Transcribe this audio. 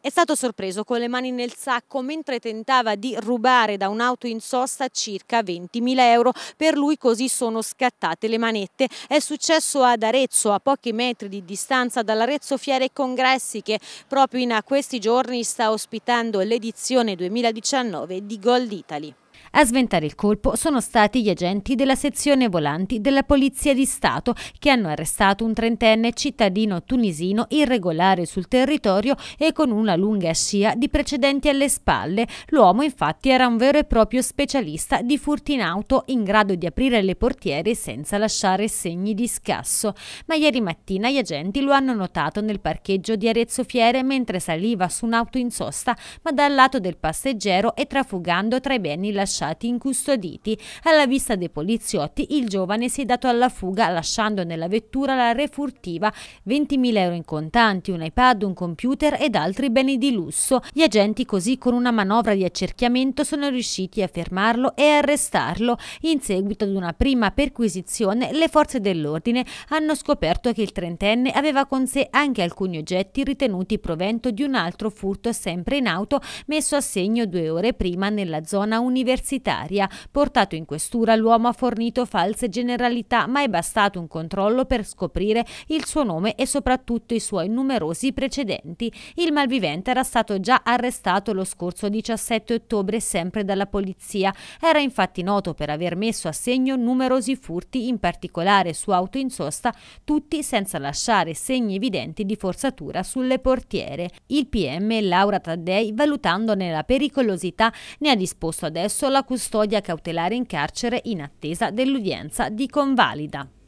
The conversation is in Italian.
È stato sorpreso con le mani nel sacco mentre tentava di rubare da un'auto in sosta circa 20.000 euro. Per lui così sono scattate le manette. È successo ad Arezzo, a pochi metri di distanza dall'Arezzo Fiere e Congressi che proprio in questi giorni sta ospitando l'edizione 2019 di Gold Italy. A sventare il colpo sono stati gli agenti della sezione volanti della Polizia di Stato che hanno arrestato un trentenne cittadino tunisino irregolare sul territorio e con una lunga scia di precedenti alle spalle. L'uomo infatti era un vero e proprio specialista di furti in auto in grado di aprire le portiere senza lasciare segni di scasso. Ma ieri mattina gli agenti lo hanno notato nel parcheggio di Arezzo Fiere mentre saliva su un'auto in sosta ma dal lato del passeggero e trafugando tra i beni lasciati lasciati incustoditi. Alla vista dei poliziotti il giovane si è dato alla fuga lasciando nella vettura la refurtiva 20.000 euro in contanti, un iPad, un computer ed altri beni di lusso. Gli agenti così con una manovra di accerchiamento sono riusciti a fermarlo e arrestarlo. In seguito ad una prima perquisizione le forze dell'ordine hanno scoperto che il trentenne aveva con sé anche alcuni oggetti ritenuti provento di un altro furto sempre in auto messo a segno due ore prima nella zona universitaria universitaria. Portato in questura, l'uomo ha fornito false generalità, ma è bastato un controllo per scoprire il suo nome e soprattutto i suoi numerosi precedenti. Il malvivente era stato già arrestato lo scorso 17 ottobre sempre dalla polizia. Era infatti noto per aver messo a segno numerosi furti, in particolare su auto in sosta, tutti senza lasciare segni evidenti di forzatura sulle portiere. Il PM Laura Taddei, valutandone la pericolosità, ne ha disposto adesso la la custodia cautelare in carcere in attesa dell'udienza di convalida.